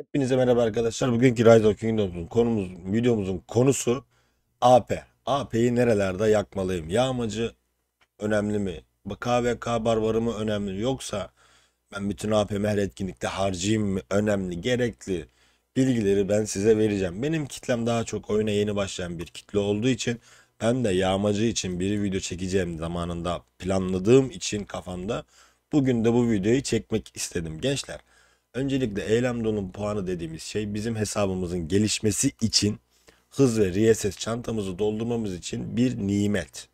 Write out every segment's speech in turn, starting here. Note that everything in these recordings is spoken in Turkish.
Hepinize merhaba arkadaşlar. Bugünkü Rise of Kingdoms'un konumuz, videomuzun konusu AP. AP'yi nerelerde yakmalıyım? Yağmacı önemli mi? KVK barbarı mı önemli? Yoksa ben bütün AP'mi her etkinlikte harcayayım mı? Önemli, gerekli bilgileri ben size vereceğim. Benim kitlem daha çok oyuna yeni başlayan bir kitle olduğu için hem de yağmacı için bir video çekeceğim zamanında planladığım için kafamda bugün de bu videoyu çekmek istedim gençler. Öncelikle eylem donum puanı dediğimiz şey bizim hesabımızın gelişmesi için hız ve RSS çantamızı doldurmamız için bir nimet.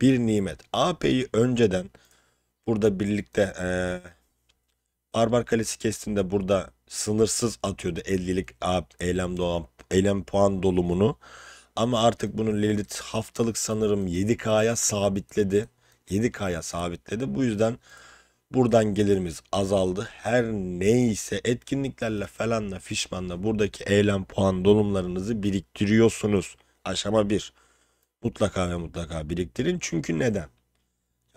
Bir nimet. AP'yi önceden burada birlikte e, Barbar Kalesi kestiğinde burada sınırsız atıyordu 50'lik eylem, doğan, eylem puan dolumunu. Ama artık bunu Lilith haftalık sanırım 7K'ya sabitledi. 7K'ya sabitledi. Bu yüzden Buradan gelirimiz azaldı. Her neyse etkinliklerle falanla fişmanla buradaki eylem puan dolumlarınızı biriktiriyorsunuz. Aşama 1. Mutlaka ve mutlaka biriktirin. Çünkü neden?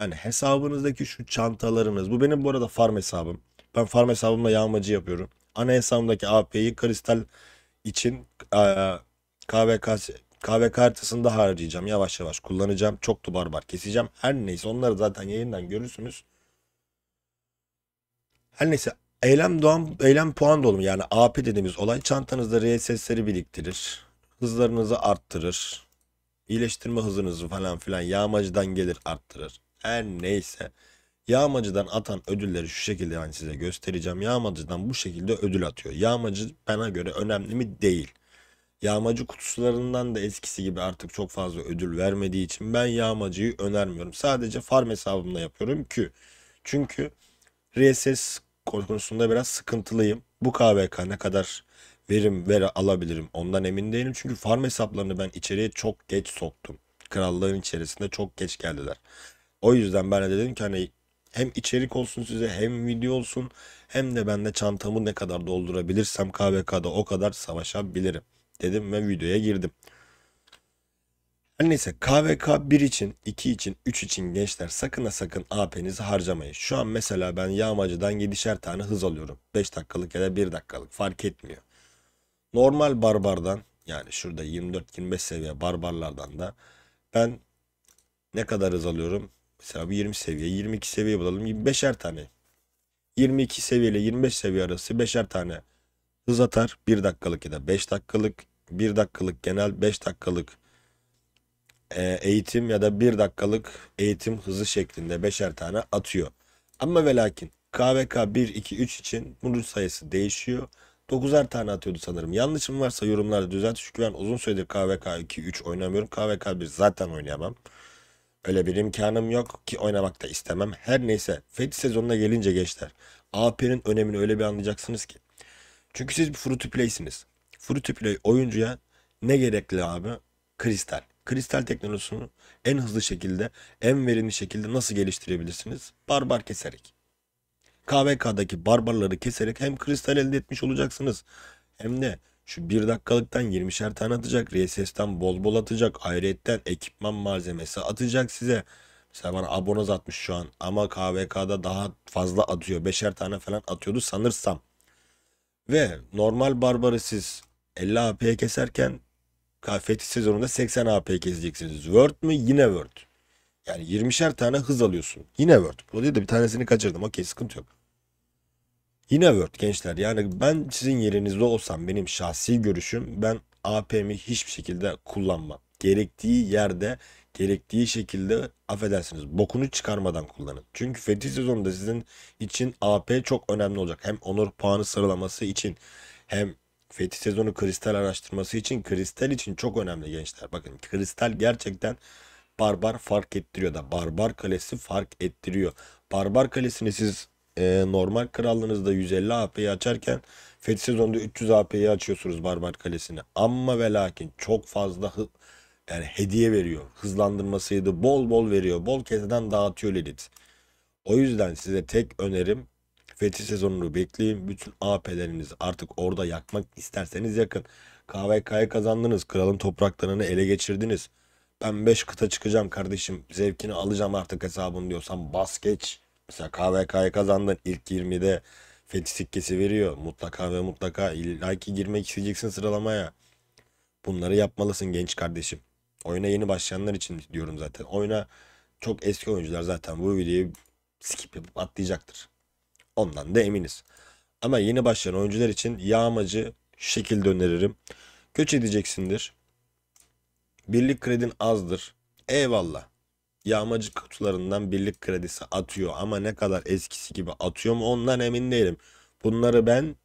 Yani hesabınızdaki şu çantalarınız. Bu benim bu arada farm hesabım. Ben farm hesabımda yağmacı yapıyorum. Ana hesabımdaki AP'yi kristal için e, KVK KVK haritasında harcayacağım. Yavaş yavaş kullanacağım. Çok da var keseceğim. Her neyse onları zaten yayından görürsünüz. Her neyse eylem doğan eylem puan dolumu yani AP dediğimiz olay çantanızda RSS'leri biriktirir. Hızlarınızı arttırır. İyileştirme hızınızı falan filan yağmacıdan gelir arttırır. Her neyse. Yağmacıdan atan ödülleri şu şekilde yani size göstereceğim. Yağmacıdan bu şekilde ödül atıyor. Yağmacı bana göre önemli mi? Değil. Yağmacı kutusularından da eskisi gibi artık çok fazla ödül vermediği için ben yağmacıyı önermiyorum. Sadece farm hesabımda yapıyorum ki. Çünkü RSS konusunda biraz sıkıntılıyım. Bu KVK ne kadar verim ver alabilirim ondan emin değilim. Çünkü farm hesaplarını ben içeriye çok geç soktum. Krallığın içerisinde çok geç geldiler. O yüzden ben de dedim ki hani hem içerik olsun size hem video olsun hem de ben de çantamı ne kadar doldurabilirsem KVK'da o kadar savaşabilirim dedim ve videoya girdim. Her neyse KVK 1 için, 2 için, 3 için gençler sakın ha sakın AP'nizi harcamayın. Şu an mesela ben yağmacıdan 7'şer tane hız alıyorum. 5 dakikalık ya da 1 dakikalık fark etmiyor. Normal barbardan yani şurada 24-25 seviye barbarlardan da ben ne kadar hız alıyorum? Mesela bir 20 seviye, 22 seviye bulalım. 25'er tane. 22 seviye ile 25 seviye arası 5'er tane hız atar. 1 dakikalık ya da 5 dakikalık. 1 dakikalık genel, 5 dakikalık e, eğitim ya da bir dakikalık eğitim hızı şeklinde beşer tane atıyor. Ama ve lakin KVK 1, 2, 3 için bunun sayısı değişiyor. 9'ar tane atıyordu sanırım. Yanlışım varsa yorumlarda düzelt. Çünkü ben uzun süredir KVK 2, 3 oynamıyorum. KVK 1 zaten oynayamam. Öyle bir imkanım yok ki oynamak da istemem. Her neyse Fethi sezonuna gelince gençler. AP'nin önemini öyle bir anlayacaksınız ki. Çünkü siz bir free to play'siniz. Free to play oyuncuya ne gerekli abi? Kristal kristal teknolojisini en hızlı şekilde, en verimli şekilde nasıl geliştirebilirsiniz? Barbar keserek. KVK'daki barbarları keserek hem kristal elde etmiş olacaksınız hem de şu 1 dakikalıktan 20'şer tane atacak. RSS'den bol bol atacak. Ayrıyetten ekipman malzemesi atacak size. Mesela bana abonoz atmış şu an ama KVK'da daha fazla atıyor. 5'er tane falan atıyordu sanırsam. Ve normal barbarı siz 50 AP'ye keserken KFT sezonunda 80 AP keseceksiniz. Word mü? Yine Word. Yani 20'şer tane hız alıyorsun. Yine Word. Burada da bir tanesini kaçırdım. Okey sıkıntı yok. Yine Word gençler. Yani ben sizin yerinizde olsam benim şahsi görüşüm ben AP'mi hiçbir şekilde kullanmam. Gerektiği yerde gerektiği şekilde affedersiniz bokunu çıkarmadan kullanın. Çünkü fetih sezonunda sizin için AP çok önemli olacak. Hem onur puanı sıralaması için hem Fethi sezonu kristal araştırması için kristal için çok önemli gençler. Bakın kristal gerçekten barbar fark ettiriyor da barbar kalesi fark ettiriyor. Barbar kalesini siz e, normal krallığınızda 150 AP'yi açarken Fethi sezonda 300 AP'yi açıyorsunuz barbar kalesini. Ama ve lakin çok fazla hı, yani hediye veriyor. Hızlandırmasıydı bol bol veriyor. Bol keseden dağıtıyor Lilith. O yüzden size tek önerim Fethi sezonunu bekleyin. Bütün AP'lerinizi artık orada yakmak isterseniz yakın. KVK'ya kazandınız. Kralın topraklarını ele geçirdiniz. Ben 5 kıta çıkacağım kardeşim. Zevkini alacağım artık hesabını diyorsan bas geç. Mesela KVK'ya kazandın. ilk 20'de Fethi sikkesi veriyor. Mutlaka ve mutlaka illaki girmek isteyeceksin sıralamaya. Bunları yapmalısın genç kardeşim. Oyuna yeni başlayanlar için diyorum zaten. Oyuna çok eski oyuncular zaten bu videoyu skip yapıp atlayacaktır. Ondan da eminiz. Ama yeni başlayan oyuncular için yağmacı şu şekilde öneririm. Göç edeceksindir. Birlik kredin azdır. Eyvallah. Yağmacı kutularından birlik kredisi atıyor ama ne kadar eskisi gibi atıyor mu ondan emin değilim. Bunları ben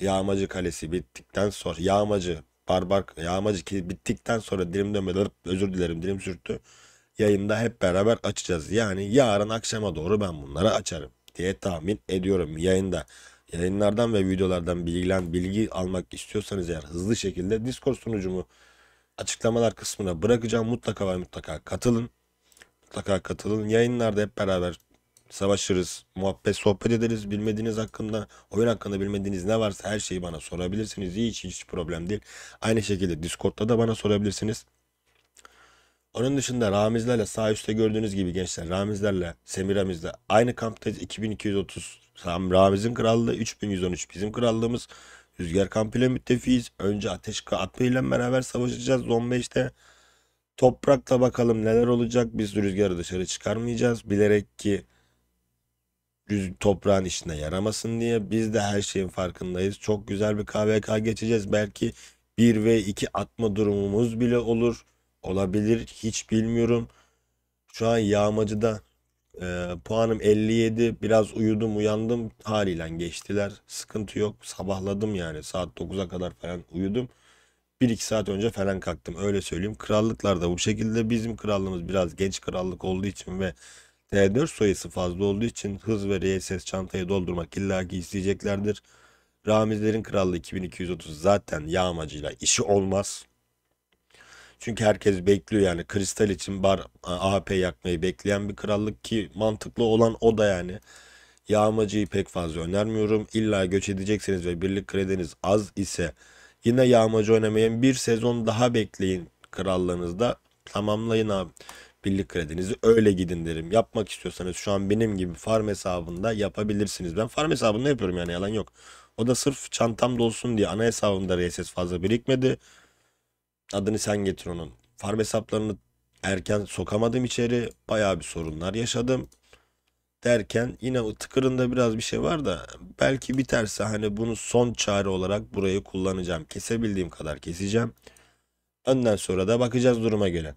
Yağmacı Kalesi bittikten sonra Yağmacı Barbar Yağmacı bittikten sonra dilim dönmeden özür dilerim dilim sürttü. Yayında hep beraber açacağız. Yani yarın akşama doğru ben bunları açarım diye tahmin ediyorum yayında. Yayınlardan ve videolardan bilgilen bilgi almak istiyorsanız eğer hızlı şekilde Discord sunucumu açıklamalar kısmına bırakacağım. Mutlaka ve mutlaka katılın. Mutlaka katılın. Yayınlarda hep beraber savaşırız, muhabbet, sohbet ederiz. Bilmediğiniz hakkında, oyun hakkında bilmediğiniz ne varsa her şeyi bana sorabilirsiniz. Hiç hiç problem değil. Aynı şekilde Discord'da da bana sorabilirsiniz. Onun dışında Ramizlerle sağ üstte gördüğünüz gibi gençler Ramizlerle Semiramiz'le aynı kamptayız. 2230 Ramiz'in krallığı 3113 bizim krallığımız. Rüzgar ile müttefiyiz. Önce ateş ile beraber savaşacağız. Zombe işte toprakla bakalım neler olacak. Biz rüzgarı dışarı çıkarmayacağız. Bilerek ki düz toprağın içine yaramasın diye biz de her şeyin farkındayız. Çok güzel bir KVK geçeceğiz. Belki 1 ve 2 atma durumumuz bile olur. Olabilir. Hiç bilmiyorum. Şu an yağmacıda e, puanım 57. Biraz uyudum uyandım. Haliyle geçtiler. Sıkıntı yok. Sabahladım yani. Saat 9'a kadar falan uyudum. 1-2 saat önce falan kalktım. Öyle söyleyeyim. Krallıklarda bu şekilde. Bizim krallığımız biraz genç krallık olduğu için ve T4 sayısı fazla olduğu için hız ve RSS çantayı doldurmak illaki isteyeceklerdir. Ramizlerin krallığı 2230 zaten yağmacıyla işi olmaz. Çünkü herkes bekliyor yani kristal için bar AP yakmayı bekleyen bir krallık ki mantıklı olan o da yani. Yağmacıyı pek fazla önermiyorum. İlla göç edecekseniz ve birlik krediniz az ise yine yağmacı oynamayın. Bir sezon daha bekleyin krallığınızda. Tamamlayın abi birlik kredinizi öyle gidin derim. Yapmak istiyorsanız şu an benim gibi farm hesabında yapabilirsiniz. Ben farm hesabında yapıyorum yani yalan yok. O da sırf çantam dolsun diye ana hesabımda RSS fazla birikmedi adını sen getir onun. Farm hesaplarını erken sokamadım içeri. Bayağı bir sorunlar yaşadım. Derken yine o tıkırında biraz bir şey var da belki biterse hani bunu son çare olarak burayı kullanacağım. Kesebildiğim kadar keseceğim. Önden sonra da bakacağız duruma göre.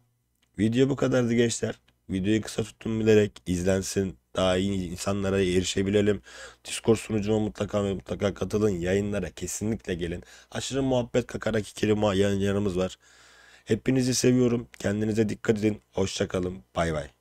Video bu kadardı gençler. Videoyu kısa tuttum bilerek izlensin daha iyi insanlara erişebilelim. Discord sunucuma mutlaka ve mutlaka katılın. Yayınlara kesinlikle gelin. Aşırı muhabbet kakarak kakaraki kelime yayınlarımız var. Hepinizi seviyorum. Kendinize dikkat edin. Hoşçakalın. Bay bay.